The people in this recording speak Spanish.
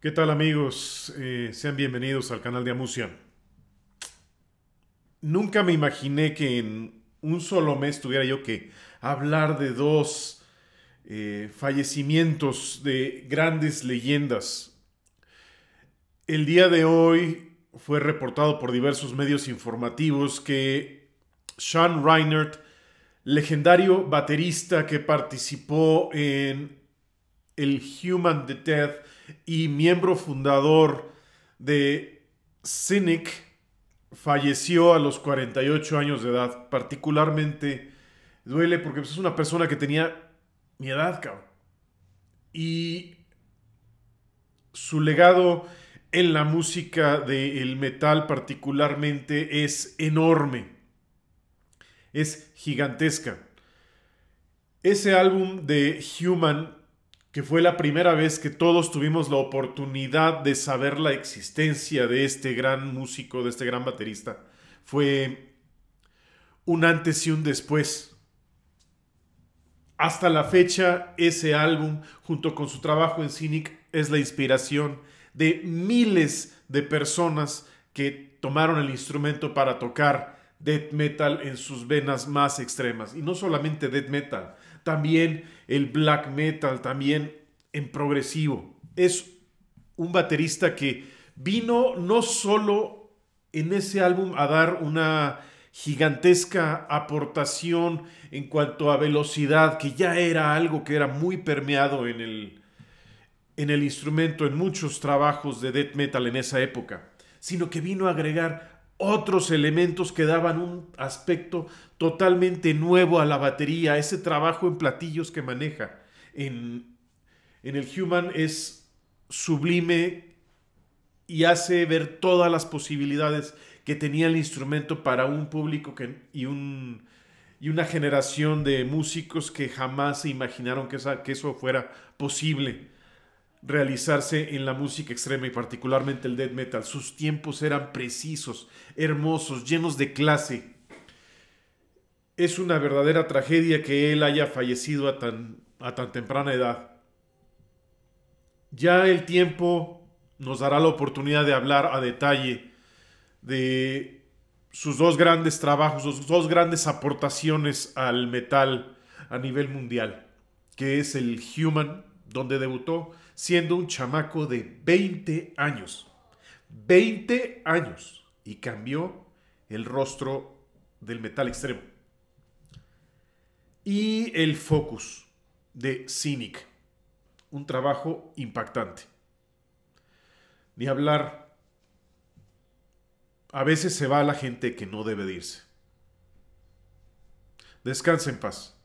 ¿Qué tal amigos? Eh, sean bienvenidos al canal de Amusia. Nunca me imaginé que en un solo mes tuviera yo que hablar de dos eh, fallecimientos de grandes leyendas. El día de hoy fue reportado por diversos medios informativos que Sean Reinert, legendario baterista que participó en el Human the Death y miembro fundador de Cynic, falleció a los 48 años de edad. Particularmente duele porque pues, es una persona que tenía mi edad, cabrón. Y su legado en la música del metal particularmente es enorme. Es gigantesca. Ese álbum de Human que fue la primera vez que todos tuvimos la oportunidad de saber la existencia de este gran músico, de este gran baterista. Fue un antes y un después. Hasta la fecha, ese álbum, junto con su trabajo en Cynic, es la inspiración de miles de personas que tomaron el instrumento para tocar death metal en sus venas más extremas. Y no solamente death metal, también el black metal, también en progresivo. Es un baterista que vino no solo en ese álbum a dar una gigantesca aportación en cuanto a velocidad, que ya era algo que era muy permeado en el, en el instrumento, en muchos trabajos de death metal en esa época, sino que vino a agregar otros elementos que daban un aspecto totalmente nuevo a la batería, ese trabajo en platillos que maneja en, el Human es sublime y hace ver todas las posibilidades que tenía el instrumento para un público y, una generación de músicos que jamás se imaginaron que eso fuera posible realizarse en la música extrema y particularmente el death metal. Sus tiempos eran precisos, hermosos, llenos de clase. Es una verdadera tragedia que él haya fallecido a tan, a tan temprana edad. Ya el tiempo nos dará la oportunidad de hablar a detalle de sus dos grandes trabajos, sus dos grandes aportaciones al metal a nivel mundial, que es el Human donde debutó siendo un chamaco de 20 años. 20 años y cambió el rostro del metal extremo. Y el focus de Cynic, un trabajo impactante. Ni hablar, a veces se va la gente que no debe irse. Descansa en paz.